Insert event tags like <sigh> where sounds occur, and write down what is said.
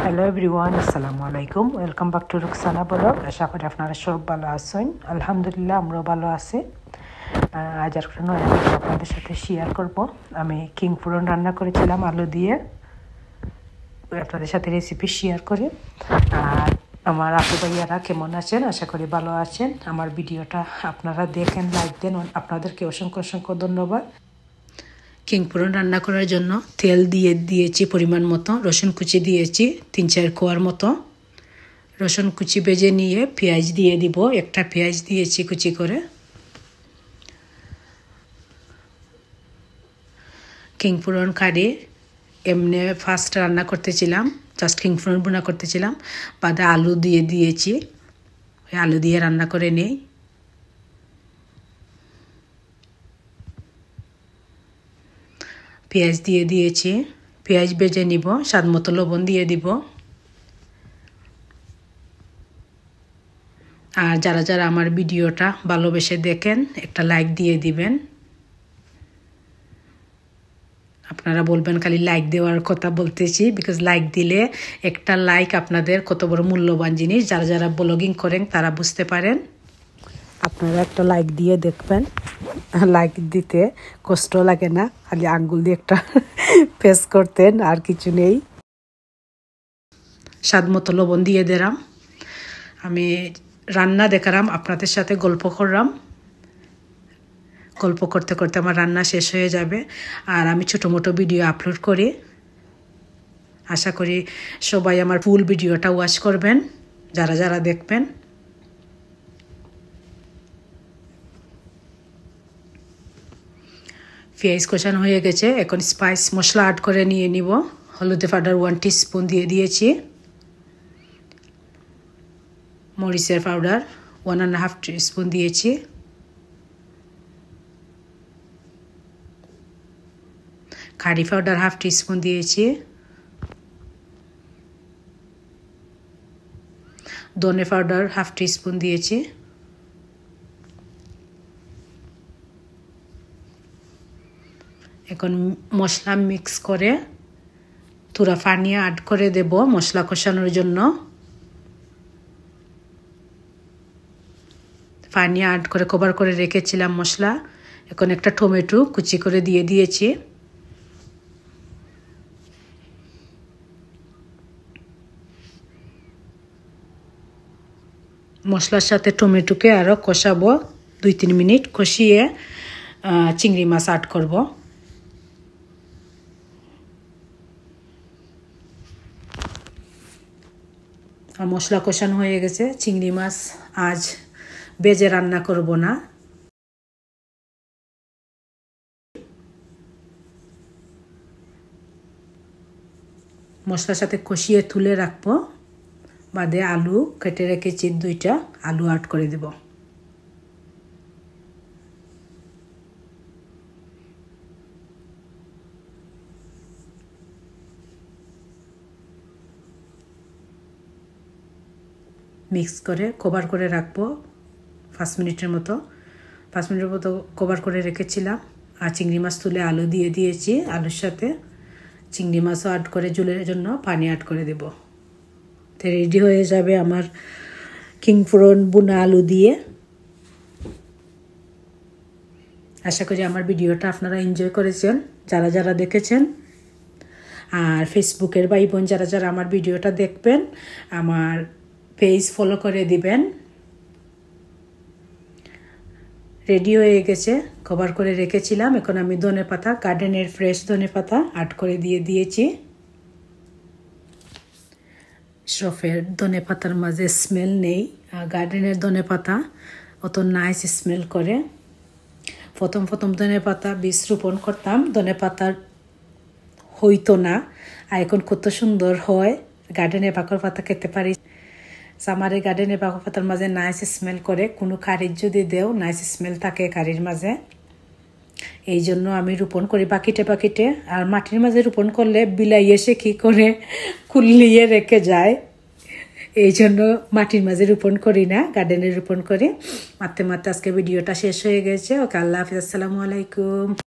hello everyone আসসালামু আলাইকুম welcome back to Rukhsana বলো আশা করি আপনারা সব ভালো আছেন আলহামদুলিল্লাহ আমরাও ভালো আছি আজ আর কোনো আপনাদের সাথে শেয়ার করব আমি কিং পুরন রান্না করেছিলাম আলু দিয়ে আপনাদের সাথে রেসিপি শেয়ার করে আর আমার আপু ভাইয়ারা কেমন আছেন আশা করি ভালো আছেন আমার ভিডিওটা আপনারা দেখেন লাইক দেন আপনাদেরকে অসংখ্য অসংখ্য ধন্যবাদ কিংপুরন রান্না করার জন্য তেল দিয়ে দিয়েছি পরিমাণ মতো রসুন কুচি দিয়েছি তিন চার কোয়ার মতো রসুন কুচি বেজে নিয়ে পেঁয়াজ দিয়ে দিব একটা পেঁয়াজ দিয়েছি কুচি করে কিংপুরন কারি এমনি ফার্স্ট রান্না করতেছিলাম জাস্ট কিংপুরন বোনা করতেছিলাম বাদে আলু দিয়ে দিয়েছি ওই আলু দিয়ে রান্না করে নেই পেঁয়াজ দিয়ে দিয়েছি পেঁয়াজ বেজে নিব স্বাদ মতো লবণ দিয়ে দিব আর যারা যারা আমার ভিডিওটা ভালোবেসে দেখেন একটা লাইক দিয়ে দিবেন আপনারা বলবেন খালি লাইক দেওয়ার কথা বলতেছি বিকজ লাইক দিলে একটা লাইক আপনাদের কত বড় মূল্যবান জিনিস যারা যারা ব্লগিং করেন তারা বুঝতে পারেন আপনারা একটা লাইক দিয়ে দেখবেন লাইক দিতে কষ্ট লাগে না খালি আঙ্গুল দিয়ে একটা ফেস <laughs> করতেন আর কিছু নেই স্বাদ মতো লবণ দিয়ে দিলাম আমি রান্না দেখালাম আপনাদের সাথে গল্প করলাম গল্প করতে করতে আমার রান্না শেষ হয়ে যাবে আর আমি ছোটো মোটো ভিডিও আপলোড করি আশা করি সবাই আমার ফুল ভিডিওটা ওয়াশ করবেন যারা যারা দেখবেন পেঁয়াজ কষানো হয়ে গেছে এখন স্পাইস মশলা অ্যাড করে নিয়ে নিব হলুদে পাউডার ওয়ান স্পুন দিয়ে দিয়েছি মরিচের powder one and half spoon দিয়েছি কারি পাউডার হাফ স্পুন দিয়েছি ধনে পাউডার হাফ স্পুন দিয়েছি এখন মশলা মিক্স করে তুরা পানি অ্যাড করে দেব মশলা কষানোর জন্য পানি অ্যাড করে কভার করে রেখেছিলাম মশলা এখন একটা টমেটো কুচি করে দিয়ে দিয়েছি মশলার সাথে টমেটোকে আরও কষাবো দুই তিন মিনিট কষিয়ে চিংড়ি মাছ অ্যাড করবো আর মশলা কষানো হয়ে গেছে চিংড়ি মাছ আজ বেজে রান্না করব না মশলার সাথে কষিয়ে তুলে রাখবো বাদে আলু কেটে রেখেছি দুইটা আলু আট করে দেবো মিক্স করে কভার করে রাখবো পাঁচ মিনিটের মতো পাঁচ মিনিটের মতো কভার করে রেখেছিলাম আর চিংড়ি মাছ তুলে আলু দিয়ে দিয়েছি আলুর সাথে চিংড়ি মাছও আট করে জুলের জন্য পানি আট করে দেব তো রেডি হয়ে যাবে আমার কিংফোড়ন বুনা আলু দিয়ে আশা করি আমার ভিডিওটা আপনারা এনজয় করেছেন যারা যারা দেখেছেন আর ফেসবুকের বা বোন যারা যারা আমার ভিডিওটা দেখবেন আমার পেজ ফলো করে দিবেন রেডি হয়ে গেছে কভার করে রেখেছিলাম এখন আমি ধনে পাতা গার্ডেনের ফ্রেশ ধনে পাতা আট করে দিয়ে দিয়েছি সফের ধনে পাতার মাঝে স্মেল নেই গার্ডেনের ধনে পাতা অত নাইস স্মেল করে প্রথম প্রথম ধনে পাতা বীজ রোপণ করতাম ধনে পাতার হইতো না আর এখন কত সুন্দর হয় গার্ডেনের পাকর পাতা খেতে পারি সামারে গার্ডেনে বা কপাতার মাঝে নাইস স্মেল করে কোনো কারির যদি দেও নাইস স্মেল থাকে কারির মাঝে এই জন্য আমি রোপণ করি পাখিটে পাখিটে আর মাটির মাঝে রোপণ করলে বিলাই এসে কি করে খুলিয়ে রেখে যায় এই জন্য মাটির মাঝে রোপণ করি না গার্ডেনে রোপণ করি মারতে মারতে আজকে ভিডিওটা শেষ হয়ে গেছে ওকে আল্লাহ হাফিজ আসসালামু আলাইকুম